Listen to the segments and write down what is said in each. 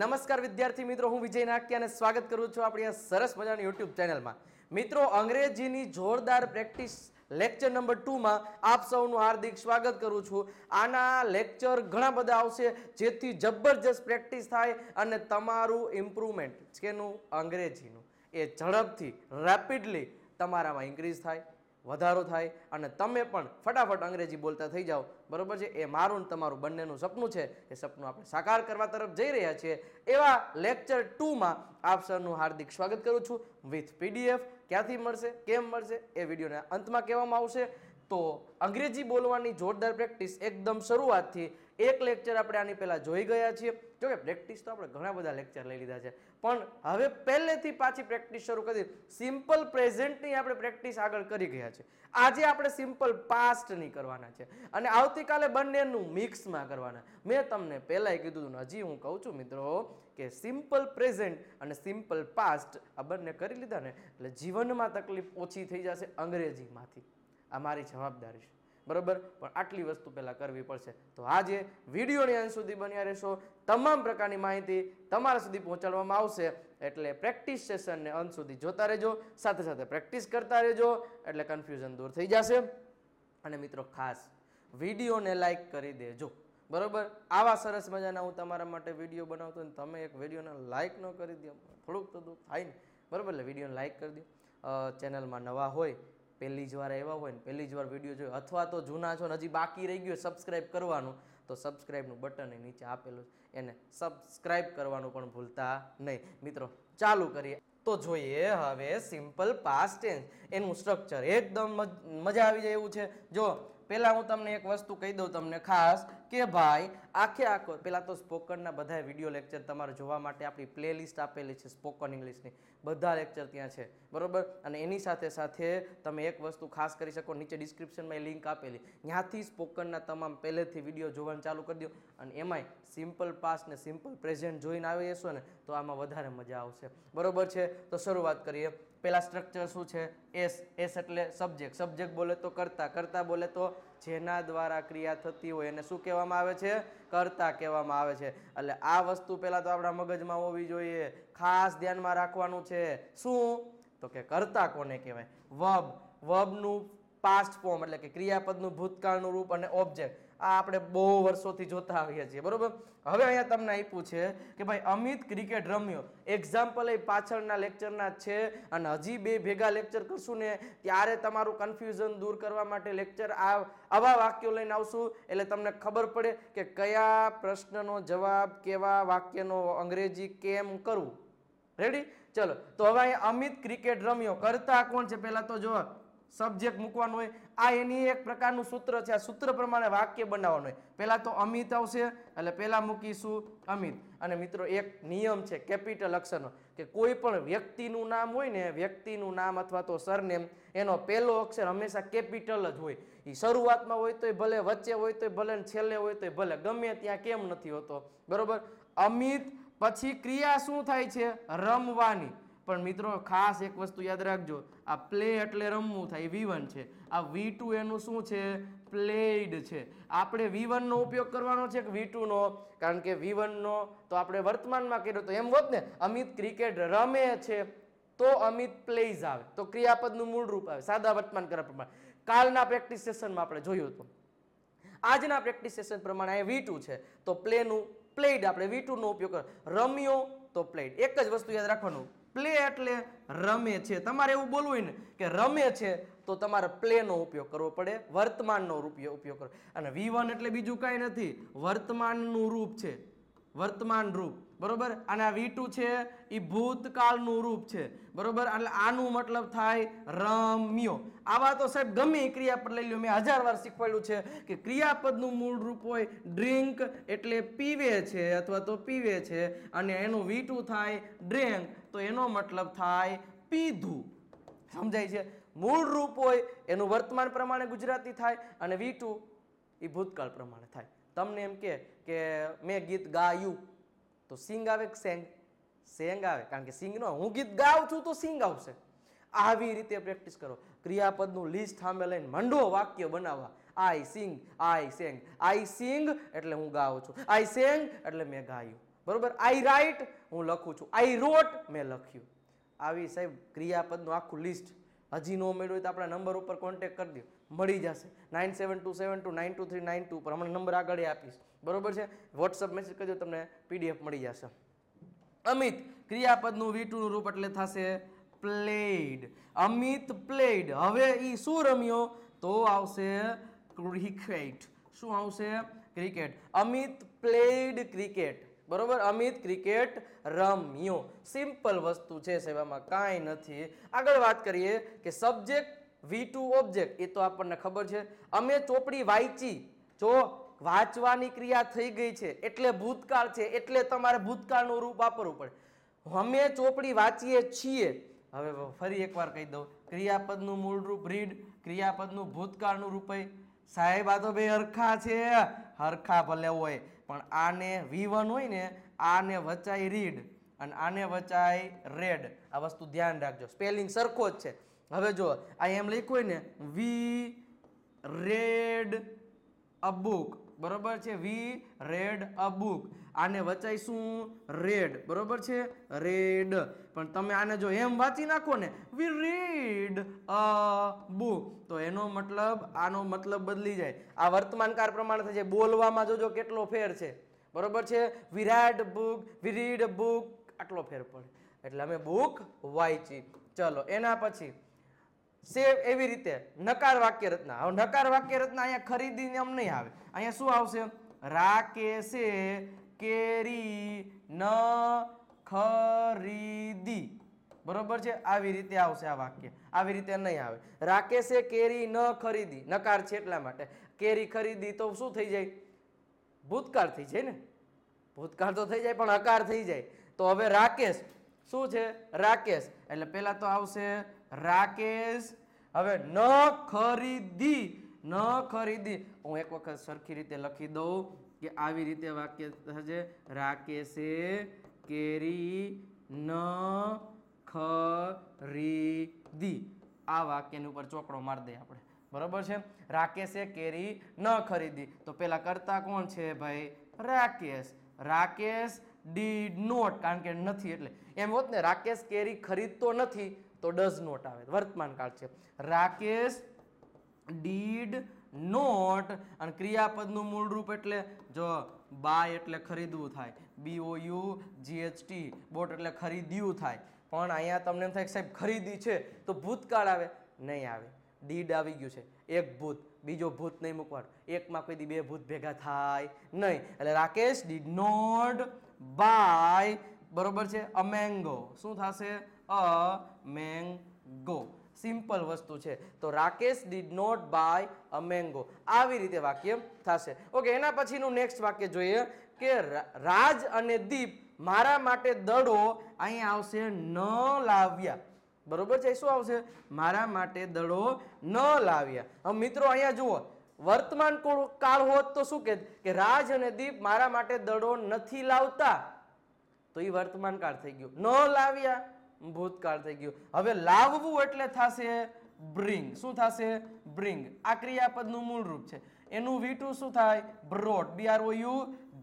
નમસ્કાર વિદ્યાર્થી મિત્રો હું વિજય નાક્ય અને સ્વાગત કરું છું આપણી આ સરસ મજાની યુટ્યુબ ચેનલમાં મિત્રો અંગ્રેજીની જોરદાર પ્રેક્ટિસ લેક્ચર નંબર ટુમાં આપ સૌનું હાર્દિક સ્વાગત કરું છું આના લેક્ચર ઘણા બધા આવશે જેથી જબરજસ્ત પ્રેક્ટિસ થાય અને તમારું ઇમ્પ્રુવમેન્ટ છેનું અંગ્રેજીનું એ ઝડપથી રેપિડલી તમારામાં ઇન્ક્રીઝ થાય વધારો થાય અને તમે પણ ફટાફટ અંગ્રેજી બોલતા થઈ જાઓ બરાબર છે એ મારું તમારું બંનેનું સપનું છે એ સપનું આપણે સાકાર કરવા તરફ જઈ રહ્યા છીએ એવા લેક્ચર ટુમાં આપ સરનું હાર્દિક સ્વાગત કરું છું વિથ પીડીએફ ક્યાંથી મળશે કેમ મળશે એ વિડીયોના અંતમાં કહેવામાં આવશે તો અંગ્રેજી બોલવાની જોરદાર પ્રેક્ટિસ એકદમ શરૂઆતથી એક લેક્ચર આપણે આની પહેલાં જોઈ ગયા છીએ જો કે પ્રેક્ટિસ તો આપણે ઘણા બધા લેક્ચર લઈ લીધા છે પણ હવે પહેલેથી પાછી પ્રેક્ટિસ શરૂ કરી સિમ્પલ પ્રેઝન્ટની આપણે પ્રેક્ટિસ આગળ કરી ગયા છે આજે આપણે સિમ્પલ પાસ્ટની કરવાના છે અને આવતીકાલે બંનેનું મિક્સમાં કરવાના મેં તમને પહેલાંય કીધું હતું હજી હું કહું છું મિત્રો કે સિમ્પલ પ્રેઝન્ટ અને સિમ્પલ પાસ્ટ આ બંને કરી લીધા ને એટલે જીવનમાં તકલીફ ઓછી થઈ જશે અંગ્રેજીમાંથી આ મારી જવાબદારી છે બરાબર પણ આટલી વસ્તુ પહેલાં કરવી પડશે તો આજે વિડીયોની અંત સુધી બન્યા રહેશો તમામ પ્રકારની માહિતી તમારા સુધી પહોંચાડવામાં આવશે એટલે પ્રેક્ટિસ સેશનને અંત સુધી જોતા રહેજો સાથે સાથે પ્રેક્ટિસ કરતા રહેજો એટલે કન્ફ્યુઝન દૂર થઈ જશે અને મિત્રો ખાસ વિડીયોને લાઈક કરી દેજો બરાબર આવા સરસ મજાના હું તમારા માટે વિડીયો બનાવતો ને તમે એક વિડીયોને લાઇક ન કરી દો થોડુંક તો દુઃખ થાય ને બરાબર એટલે વિડીયોને લાઇક કરી દો ચેનલમાં નવા હોય પહેલી જ વાર એવા હોય ને પહેલી જ વાર વિડીયો જોયો અથવા તો જૂના છો ને હજી બાકી રહી ગયો સબસ્ક્રાઇબ કરવાનું તો સબસ્ક્રાઈબનું બટન નીચે આપેલું છે એને સબસ્ક્રાઈબ કરવાનું પણ ભૂલતા નહીં મિત્રો ચાલુ કરીએ તો જોઈએ હવે સિમ્પલ પાસ્ટ ટેન્સ એનું સ્ટ્રક્ચર એકદમ મજા આવી જાય એવું છે જો પહેલાં હું તમને એક વસ્તુ કહી દઉં તમને ખાસ કે ભાઈ આખે આખો પહેલાં તો સ્પોકનના બધા વિડીયો લેક્ચર તમારે જોવા માટે આપણી પ્લેલિસ્ટ આપેલી છે સ્પોકન ઇંગ્લિશની બધા લેક્ચર ત્યાં છે બરાબર અને એની સાથે સાથે તમે એક વસ્તુ ખાસ કરી શકો નીચે ડિસ્ક્રિપ્શનમાં એ લિંક આપેલી ત્યાંથી સ્પોકનના તમામ પહેલેથી વિડીયો જોવાનું ચાલુ કરી દો અને એમાંય સિમ્પલ પાસ્ટ ને સિમ્પલ પ્રેઝન્ટ જોઈને આવી જશો ને તો આમાં વધારે મજા આવશે બરાબર છે તો શરૂઆત કરીએ પહેલાં સ્ટ્રક્ચર શું છે એસ એસ એટલે સબ્જેક્ટ સબ્જેક્ટ બોલે તો કરતા કરતા બોલે તો જેના દ્વારા ક્રિયા થતી હોય એને શું કહેવામાં આવે છે કરતા કહેવામાં આવે છે એટલે આ વસ્તુ પહેલાં તો આપણા મગજમાં હોવી જોઈએ ખાસ ધ્યાનમાં રાખવાનું છે શું તો કે કરતા કોને કહેવાય વબ વબનું પાસ્ટ ફોર્મ એટલે કે ક્રિયાપદનું ભૂતકાળનું રૂપ અને ઓબ્જેક્ટ આ આપણે બહુ વર્ષોથી જોતા આવ્યા છીએ બરોબર હવે અહીંયા તમને આપ્યું છે કે ભાઈ અમિત ક્રિકેટ રમ્યો એક્ઝામ્પલ એ પાછળના લેક્ચરના છે અને હજી બે ભેગા લેક્ચર કરશું ને ત્યારે તમારું કન્ફ્યુઝન દૂર કરવા માટે લેક્ચર આ આવા વાક્યો લઈને આવશું એટલે તમને ખબર પડે કે કયા પ્રશ્નનો જવાબ કેવા વાક્યનો અંગ્રેજી કેમ કરવું રેડી ચલો તો હવે અમિત ક્રિકેટ રમ્યો કરતા કોણ છે પહેલા તો જોવા સબ્જેક્ટ મૂકવાનો હોય આ એની એક પ્રકારનું સૂત્ર છે આ સૂત્ર પ્રમાણે વાક્ય બનાવવાનું હોય પહેલાં તો અમિત આવશે એટલે પહેલાં મૂકીશું અમિત અને મિત્રો એક નિયમ છે કેપિટલ અક્ષરનો કે કોઈ પણ વ્યક્તિનું નામ હોય ને વ્યક્તિનું નામ અથવા તો સરનેમ એનો પહેલો અક્ષર હંમેશા કેપિટલ જ હોય એ શરૂઆતમાં હોય તોય ભલે વચ્ચે હોય તોય ભલે છેલ્લે હોય તોય ભલે ગમે ત્યાં કેમ નથી હોતો બરોબર અમિત પછી ક્રિયા શું થાય છે રમવાની પણ મિત્રો ખાસ એક વસ્તુ યાદ રાખજો આ પ્લે એટલે રમવું થાય વી વન છે આ વી ટુ એનું શું છે પ્લેડ છે આપણે વી વનનો ઉપયોગ કરવાનો છે કે વી ટુનો કારણ કે વી વનનો તો આપણે વર્તમાનમાં કર્યો તો એમ હોત ને અમિત ક્રિકેટ રમે છે તો અમિત પ્લેઝ આવે તો ક્રિયાપદનું મૂળ રૂપ આવે સાદા વર્તમાન કરવા પ્રમાણે કાલના પ્રેક્ટિસ સેશનમાં આપણે જોયું હતું આજના પ્રેક્ટિસ સેશન પ્રમાણે અહીં વી ટુ છે તો પ્લેનું પ્લેઇડ આપણે વી ટુનો ઉપયોગ કરો રમ્યો તો પ્લેડ એક જ વસ્તુ યાદ રાખવાનું પ્લે એટલે રમે છે તમારે એવું બોલવું હોય ને કે રમે છે તો તમારે પ્લેનો ઉપયોગ કરવો પડે વર્તમાનનો ઉપયોગ કરો અને વી એટલે બીજું કાંઈ નથી વર્તમાનનું રૂપ છે વર્તમાન રૂપ બરોબર અને આ વીટુ છે એ ભૂતકાળનું રૂપ છે બરોબર એટલે આનું મતલબ થાય રમ્યો આવા તો સાહેબ ગમે ક્રિયાપદ લઈ લો મેં હજાર વાર શીખવાડ્યું છે કે ક્રિયાપદનું મૂળ રૂપ હોય ડ્રિંક એટલે પીવે છે અથવા તો પીવે છે અને એનું વીટું થાય ડ્રિંક તો એનો મતલબ થાય પીધું સમજાય છે મૂળ રૂપ હોય એનું વર્તમાન પ્રમાણે ગુજરાતી થાય અને વીટું એ ભૂતકાળ પ્રમાણે થાય તમને એમ કે મેં ગીત ગાયું તો સિંગ આવે કે સેંગ સેંગ આવે કારણ કે સિંગનો હું ગીત ગાઉં છું તો સિંગ આવશે આવી રીતે પ્રેક્ટિસ કરો ક્રિયાપદનું લિસ્ટ સામે લઈને મંડો વાક્ય બનાવવા આઈ સિંગ આઈ સેંગ આઈ સિંગ એટલે હું ગાઉં છું આઈ સેંગ એટલે મેં ગાયું બરોબર આઈ રાઇટ હું લખું છું આઈ રોટ મેં લખ્યું આવી સાહેબ ક્રિયાપદનું આખું લિસ્ટ હજી ન મેળવ્યું તો આપણા નંબર ઉપર કોન્ટેક કરી દો મળી જશે nine seven two seven two nine two three nine two પર હમણાં નંબર આગળ આપીશ બરોબર છે વોટ્સઅપ મેસેજ કરજો તમને પીડીએફ મળી જશે અમિત ક્રિયાપદનું વી ટુનું રૂપ એટલે થશે પ્લેડ અમિત પ્લેડ હવે એ શું રમ્યો તો આવશે ક્રિકેટ શું આવશે ક્રિકેટ અમિત પ્લેડ ક્રિકેટ બરોબર અમિત ક્રિકેટ રમ્યો સિમ્પલ વસ્તુ છે સેવામાં કાંઈ નથી આગળ વાત કરીએ કે સબ્જેક્ટ વી ટુ ઓબ્જેક્ટ એ તો આપણને ખબર છે અમે ચોપડી વાંચી જો વાંચવાની ક્રિયા થઈ ગઈ છે એટલે ભૂતકાળ છે એટલે તમારે ભૂતકાળનું રૂપ વાપરવું પડે અમે ચોપડી વાંચીએ છીએ હવે ફરી એકવાર કહી દઉં ક્રિયાપદનું મૂળરૂપ રીડ ક્રિયાપદનું ભૂતકાળનું રૂપે સાહેબ આ તો બે હરખા છે હરખા ભલે હોય પણ આને વી વન હોય ને આને વચાય રીડ અને આને વચાય રેડ આ વસ્તુ ધ્યાન રાખજો સ્પેલિંગ સરખો જ છે હવે જો આ એમ લખ્યું હોય ને વી રેડ અ બુક બરોબર છે વી રેડ અ બુક આને શું રેડ બરોબર છે રેડ પણ તમે આને જો એમ વાંચી નાખો ને વી રીડ અ બુક તો એનો મતલબ આનો મતલબ બદલી જાય આ વર્તમાનકાર પ્રમાણે થશે બોલવામાં જોજો કેટલો ફેર છે બરોબર છે Virat book V read book આટલો ફેર પડે એટલે અમે બુક વાંચી ચલો એના પછી સેવ એવી રીતે નકાર વાક્ય રચના હવે નકાર વાક્ય રચના અહીંયા ખરીદીને એમ નહીં આવે અહીંયા શું આવશે રાકેશે કેરી ન ખરીદી બરોબર છે આવી રીતે આવશે આ વાક્ય આવી રીતે નહીં આવે રાકેશે કેરી ન ખરીદી નકાર છે એટલા માટે કેરી ખરીદી તો શું થઈ જાય ભૂતકાળ થઈ જાય ને ભૂતકાળ તો થઈ જાય પણ અકાર થઈ જાય તો હવે રાકેશ શું છે રાકેશ એટલે પહેલાં તો આવશે રાકેશ હવે ન ખરીદી ન ખરીદી હું એક વખત સરખી રીતે લખી દઉં કે આવી રીતે વાક્ય થશે રાકેશે કેરી ન ખરીદી આ વાક્યની ઉપર ચોકડો માર દઈએ આપણે બરોબર છે રાકેશે કેરી ન ખરીદી તો પેલા કરતા કોણ છે ભાઈ રાકેશ રાકેશ ડીડ નોટ કારણ કે નથી એટલે એમ હોત ને રાકેશ કેરી ખરીદતો નથી તો ડઝ નોટ આવે વર્તમાન કાળ છે રાકેશ ડીડ નોટ અને ક્રિયાપદનું મૂળરૂપ એટલે જો બાય એટલે ખરીદવું થાય B B O U G H T bought એટલે ખરીદ્યું થાય પણ અહીંયા તમને એમ થાય સાહેબ ખરીદી છે તો ભૂતકાળ આવે નહીં આવે ડીડ આવી ગયું છે એક ભૂત બીજો ભૂત નહીં મૂકવાનું એકમાં કોઈ દી બે ભૂત ભેગા થાય નહીં એટલે રાકેશ ડીડ નોટ બાય બરોબર છે અમેંગો શું થશે અ મેંગો સિમ્પલ વસ્તુ છે તો Rakesh did not buy a mango આવી રીતે વાક્ય થશે ઓકે એના પછીનું નેક્સ્ટ વાક્ય જોઈએ કે રાજ અને દીપ મારા માટે દડો અહીંયા આવશે ન લાવ્યા બરોબર છે શું આવશે મારા માટે દડો ન લાવ્યા હવે મિત્રો અહીંયા જુઓ વર્તમાન કાળ હોત તો શું કે રાજ અને દીપ મારા માટે દડો નથી લાવતા તો એ વર્તમાન કાળ થઈ ગયું ન લાવ્યા ભૂતકાળ થઈ ગયું હવે લાવવું એટલે થશે બ્રિંગ શું થશે બ્રિંગ આ ક્રિયાપદનું મૂળ રૂપ છે એનું વી શું થાય brought B R O U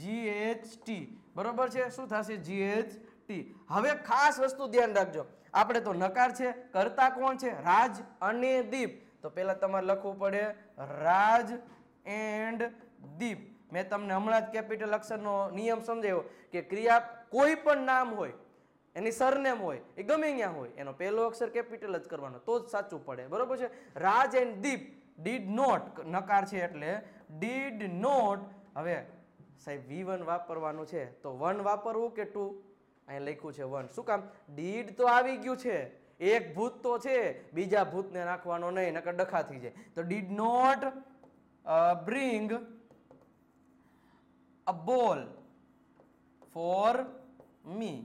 G H T બરોબર છે શું થશે જી એચ ટી હવે ખાસ વસ્તુ ધ્યાન રાખજો આપણે તો નકાર છે કરતા કોણ છે રાજ અને દીપ તો પહેલાં તમારે લખવું પડે રાજ એન્ડ દીપ મેં તમને હમણાં જ કેપિટલ અક્ષરનો નિયમ સમજાવ્યો કે ક્રિયા કોઈ પણ નામ હોય એની સરનેમ હોય એ ગમે ત્યાં હોય એનો પહેલો અક્ષર કેપિટલ જ કરવાનો તો જ સાચું પડે બરોબર છે Raj and Deep did not નકાર છે એટલે ડીડ નોટ હવે સાહેબ વી વન વાપરવાનું છે તો વન વાપરવું કે ટુ અહીં લખ્યું છે વન શું કામ ડીડ તો આવી ગયું છે એક ભૂત તો છે બીજા ભૂતને નાખવાનો નહીં નકર ડખા થઈ જાય તો did not bring a ball for મી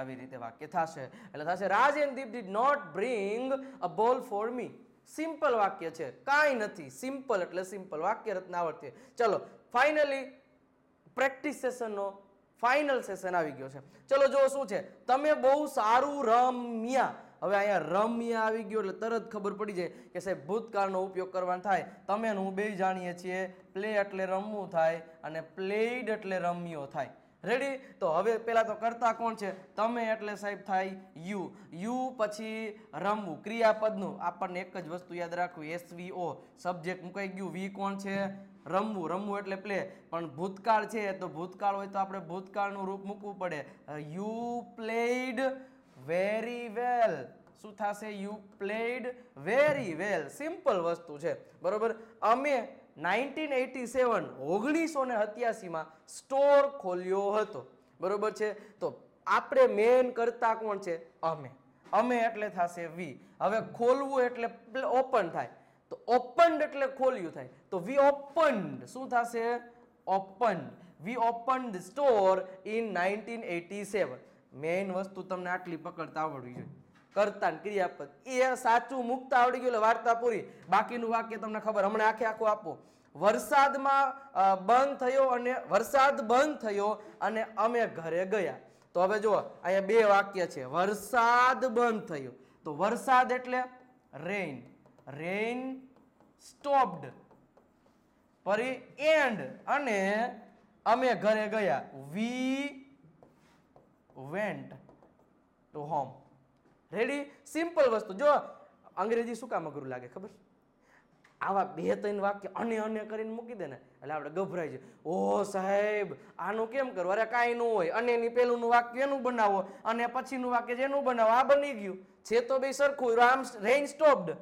આવી રીતે વાક્ય થશે એટલે થશે Raj Deep did not bring a ball for me simple વાક્ય છે કાંઈ નથી સિમ્પલ એટલે સિમ્પલ વાક્ય રત્ન આવડતી ચલો ફાઇનલી પ્રેક્ટિસ સેશનનો ફાઇનલ સેશન આવી ગયો છે ચલો જો શું છે તમે બહુ સારું રમ્યા હવે અહીંયા રમ્યા આવી ગયો એટલે તરત ખબર પડી જાય કે સાહેબ ભૂતકાળનો ઉપયોગ કરવાનો થાય તમે હું બે જાણીએ છીએ પ્લે એટલે રમવું થાય અને પ્લેડ એટલે રમ્યો થાય રેડી તો હવે પહેલાં તો કરતા કોણ છે તમે એટલે સાહેબ થાય યુ યુ પછી રમવું ક્રિયાપદનું આપણને એક જ વસ્તુ યાદ રાખવું રાખવી ઓ સબ્જેક્ટ મૂકાઈ ગયું વી કોણ છે રમવું રમવું એટલે પ્લે પણ ભૂતકાળ છે તો ભૂતકાળ હોય તો આપણે ભૂતકાળનું રૂપ મૂકવું પડે યુ પ્લેઇડ વેરી વેલ શું થશે you played very well simple વસ્તુ છે બરોબર અમે નાઇન્ટીન એટી સેવન ઓગણીસો ને સત્યાસીમાં સ્ટોર ખોલ્યો હતો બરોબર છે તો આપણે મેન કરતા કોણ છે અમે અમે એટલે થશે વી હવે ખોલવું એટલે ઓપન થાય તો ઓપન એટલે ખોલ્યું થાય તો વી ઓપન શું થશે open we open store in nineteen eighty seven main વસ્તુ તમને આટલી પકડતા આવડવી જોઈએ કરતા ને ક્રિયાપદ એ સાચું મુક્ત આવડી ગયું એટલે વાર્તા પૂરી બાકીનું વાક્ય તમને ખબર હમણાં આખે આખું આપો વરસાદમાં બંધ થયો અને વરસાદ બંધ થયો અને અમે ઘરે ગયા તો હવે જુઓ અહીંયા બે વાક્ય છે વરસાદ બંધ થયો તો વરસાદ એટલે રેઇન રેઇન સ્ટોપ્ડ ફરી એન્ડ અને અમે ઘરે ગયા we went to home ready simple વસ્તુ જો અંગ્રેજી શું કામ અઘરું લાગે ખબર આવા બે ત્રણ વાક્ય અને અને કરીને મૂકી દે ને એટલે આપણે ગભરાઈ જાય ઓ સાહેબ આનું કેમ કરવું અરે કાંઈ ન હોય અને એની પહેલુંનું વાક્ય એનું બનાવો અને પછીનું વાક્ય જેનું બનાવો આ બની ગયું છે તો બે સરખું આમ રેઇન સ્ટોપ્ડ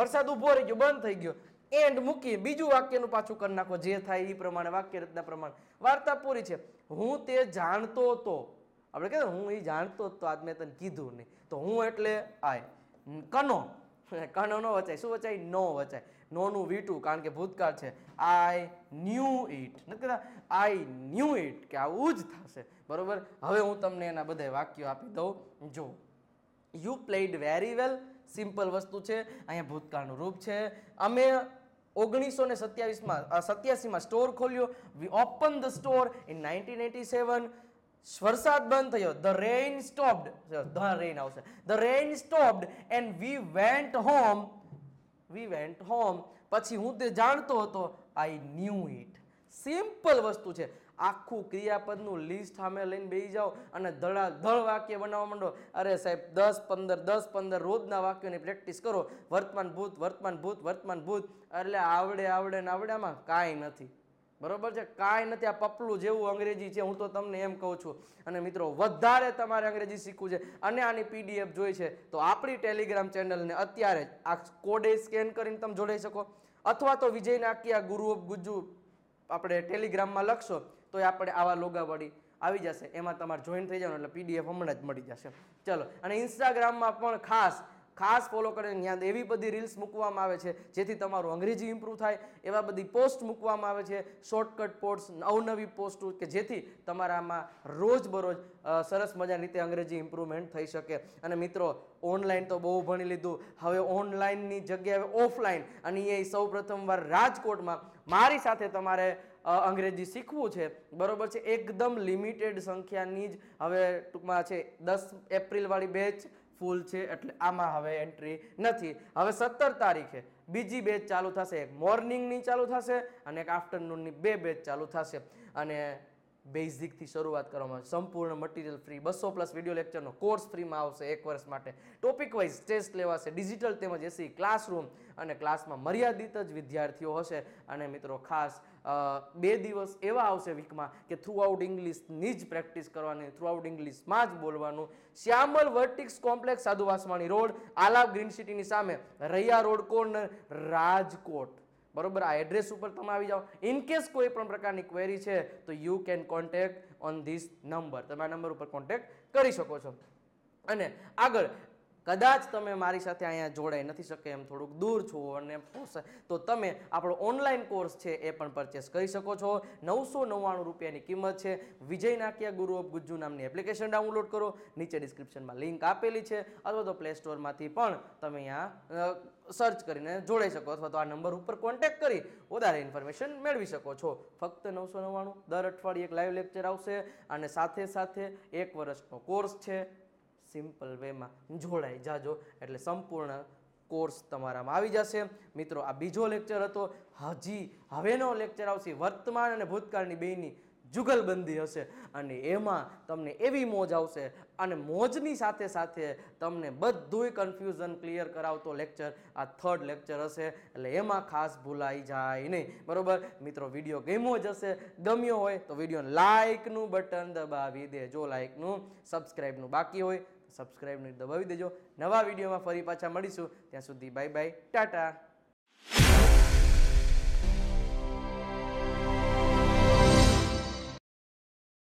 વરસાદ ઉભો રહી ગયો બંધ થઈ ગયો એન્ડ મૂકી બીજું વાક્યનું પાછું કરી નાખો જે થાય એ પ્રમાણે વાક્ય રચના પ્રમાણે વાર્તા પૂરી છે હું તે જાણતો હતો આપણે કહે હું એ જાણતો જ તો આજ મેં તને કીધું નહીં તો હું એટલે આય કનો કનો નો વચાય શું વચાય નો વચાય નોનું વીટું કારણ કે ભૂતકાળ છે આઈ ન્યૂ ઇટ નથી કહેતા આઈ ન્યૂ ઇટ કે આવું જ થશે બરોબર હવે હું તમને એના બધા વાક્યો આપી દઉં જો you played very well simple વસ્તુ છે અહીંયા ભૂતકાળનું રૂપ છે અમે ઓગણીસો ને સત્યાવીસમાં સત્યાસીમાં સ્ટોર ખોલ્યો we open the store in nineteen eighty seven વરસાદ બંધ થયો the rain stopped the rain આવશે the rain stopped and we went home we went home પછી હું તે જાણતો હતો આઈ ન્યૂ ઇટ સિમ્પલ વસ્તુ છે આખું ક્રિયાપદનું લિસ્ટ સામે લઈને બેસી જાઓ અને ધળ વાક્ય બનાવવા માંડો અરે સાહેબ દસ પંદર દસ પંદર રોજના વાક્યોની પ્રેક્ટિસ કરો વર્તમાન ભૂત વર્તમાન ભૂત વર્તમાન ભૂત એટલે આવડે આવડે ને આવડે આવડેમાં કાંઈ નથી બરોબર છે કાંઈ નથી આ પપલું જેવું અંગ્રેજી છે હું તો તમને એમ કહું છું અને મિત્રો વધારે તમારે અંગ્રેજી શીખવું છે અને આની પીડીએફ જોઈ છે તો આપણી ટેલિગ્રામ ચેનલને અત્યારે આ કોડે સ્કેન કરીને તમે જોડાઈ શકો અથવા તો વિજય નાકી આ ગુરુ ઓફ ગુજ્જુ આપણે ટેલિગ્રામમાં લખશો તો એ આપણે આવા લોગા આવી જશે એમાં તમારે જોઈન થઈ જવાનું એટલે પીડીએફ હમણાં જ મળી જશે ચલો અને ઇન્સ્ટાગ્રામમાં પણ ખાસ ખાસ ફોલો કરીને ત્યાં એવી બધી રીલ્સ મૂકવામાં આવે છે જેથી તમારું અંગ્રેજી ઇમ્પ્રૂવ થાય એવા બધી પોસ્ટ મૂકવામાં આવે છે શોર્ટકટ પોસ્ટ અવનવી પોસ્ટ કે જેથી તમારામાં રોજબરોજ સરસ મજાની રીતે અંગ્રેજી ઇમ્પ્રુવમેન્ટ થઈ શકે અને મિત્રો ઓનલાઈન તો બહુ ભણી લીધું હવે ઓનલાઈનની જગ્યાએ ઓફલાઈન અને એ સૌ પ્રથમવાર રાજકોટમાં મારી સાથે તમારે અંગ્રેજી શીખવું છે બરોબર છે એકદમ લિમિટેડ સંખ્યાની જ હવે ટૂંકમાં છે દસ એપ્રિલવાળી બેચ ફૂલ છે એટલે આમાં હવે એન્ટ્રી નથી હવે સત્તર તારીખે બીજી બેચ ચાલુ થશે એક મોર્નિંગની ચાલુ થશે અને એક આફ્ટરનૂનની બે બેચ ચાલુ થશે અને બેઝિકથી શરૂઆત કરવામાં આવશે સંપૂર્ણ મટીરિયલ ફ્રી બસો પ્લસ વિડીયો લેક્ચરનો કોર્સ ફ્રીમાં આવશે એક વર્ષ માટે ટોપિક વાઇઝ ટેસ્ટ લેવાશે ડિજિટલ તેમજ એસી ક્લાસરૂમ અને ક્લાસમાં મર્યાદિત જ વિદ્યાર્થીઓ હશે અને મિત્રો ખાસ બે દિવસ એવા આવશે વીકમાં કે થ્રુ થ્રુઆઉટ ઇંગ્લિશની જ પ્રેક્ટિસ કરવાની થ્રુ આઉટ ઇંગ્લિશમાં જ બોલવાનું શ્યામલ વર્ટિક્સ કોમ્પ્લેક્સ સાધુ વાસવાણી રોડ આલાપ ગ્રીન સિટીની સામે રૈયા રોડ કોર્નર રાજકોટ બરોબર આ એડ્રેસ ઉપર તમે આવી જાઓ ઇનકેસ કેસ કોઈ પણ પ્રકારની ક્વેરી છે તો you can contact on this number તમે આ નંબર ઉપર કોન્ટેક્ટ કરી શકો છો અને આગળ કદાચ તમે મારી સાથે અહીંયા જોડાઈ નથી શકે એમ થોડુંક દૂર છો અને તો તમે આપણો ઓનલાઈન કોર્સ છે એ પણ પરચેસ કરી શકો છો નવસો નવ્વાણું રૂપિયાની કિંમત છે વિજય નાકિયા ગુરુ ઓફ ગુજ્જુ નામની એપ્લિકેશન ડાઉનલોડ કરો નીચે ડિસ્ક્રિપ્શનમાં લિંક આપેલી છે અથવા તો પ્લે સ્ટોરમાંથી પણ તમે અહીંયા સર્ચ કરીને જોડાઈ શકો અથવા તો આ નંબર ઉપર કોન્ટેક્ટ કરી વધારે ઇન્ફોર્મેશન મેળવી શકો છો ફક્ત નવસો નવ્વાણું દર અઠવાડિયે એક લાઈવ લેક્ચર આવશે અને સાથે સાથે એક વર્ષનો કોર્સ છે સિમ્પલ વેમાં જોડાઈ જાજો એટલે સંપૂર્ણ કોર્સ તમારામાં આવી જશે મિત્રો આ બીજો લેક્ચર હતો હજી હવેનો લેક્ચર આવશે વર્તમાન અને ભૂતકાળની બેની જુગલબંધી હશે અને એમાં તમને એવી મોજ આવશે અને મોજની સાથે સાથે તમને બધુંય કન્ફ્યુઝન ક્લિયર કરાવતો લેક્ચર આ થર્ડ લેક્ચર હશે એટલે એમાં ખાસ ભૂલાઈ જાય નહીં બરાબર મિત્રો વિડીયો ગમ્યો જ હશે ગમ્યો હોય તો વિડીયો લાઇકનું બટન દબાવી દેજો લાઇકનું સબસ્ક્રાઈબનું બાકી હોય સબસ્ક્રાઈબને દબાવી દેજો નવા વિડીયોમાં ફરી પાછા મળીશું ત્યાં સુધી બાય બાય ટાટા